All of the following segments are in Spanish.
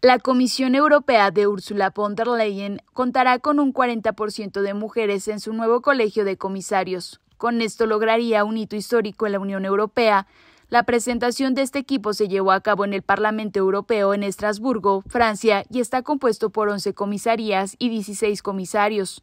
La Comisión Europea de Ursula von der Leyen contará con un 40% de mujeres en su nuevo colegio de comisarios. Con esto lograría un hito histórico en la Unión Europea. La presentación de este equipo se llevó a cabo en el Parlamento Europeo en Estrasburgo, Francia, y está compuesto por 11 comisarías y 16 comisarios.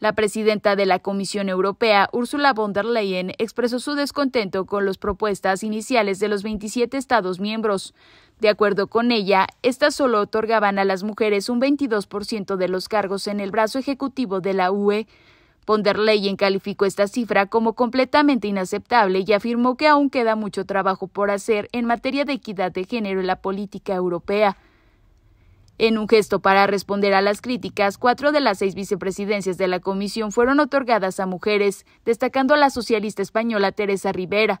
La presidenta de la Comisión Europea, Ursula von der Leyen, expresó su descontento con las propuestas iniciales de los 27 Estados miembros. De acuerdo con ella, estas solo otorgaban a las mujeres un 22% de los cargos en el brazo ejecutivo de la UE. Von der Leyen calificó esta cifra como completamente inaceptable y afirmó que aún queda mucho trabajo por hacer en materia de equidad de género en la política europea. En un gesto para responder a las críticas, cuatro de las seis vicepresidencias de la comisión fueron otorgadas a mujeres, destacando a la socialista española Teresa Rivera.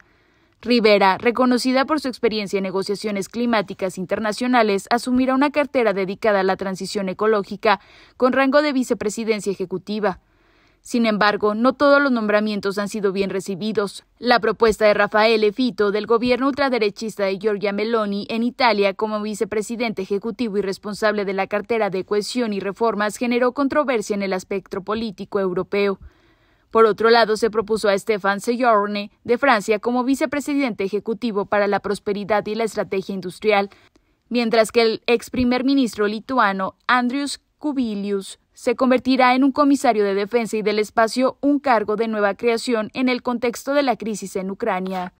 Rivera, reconocida por su experiencia en negociaciones climáticas internacionales, asumirá una cartera dedicada a la transición ecológica con rango de vicepresidencia ejecutiva. Sin embargo, no todos los nombramientos han sido bien recibidos. La propuesta de Rafael Efito, del gobierno ultraderechista de Giorgia Meloni en Italia como vicepresidente ejecutivo y responsable de la cartera de cohesión y reformas generó controversia en el espectro político europeo. Por otro lado, se propuso a Stefan Sejourne de Francia como vicepresidente ejecutivo para la prosperidad y la estrategia industrial, mientras que el ex primer ministro lituano Andrius Kubilius se convertirá en un comisario de defensa y del espacio, un cargo de nueva creación en el contexto de la crisis en Ucrania.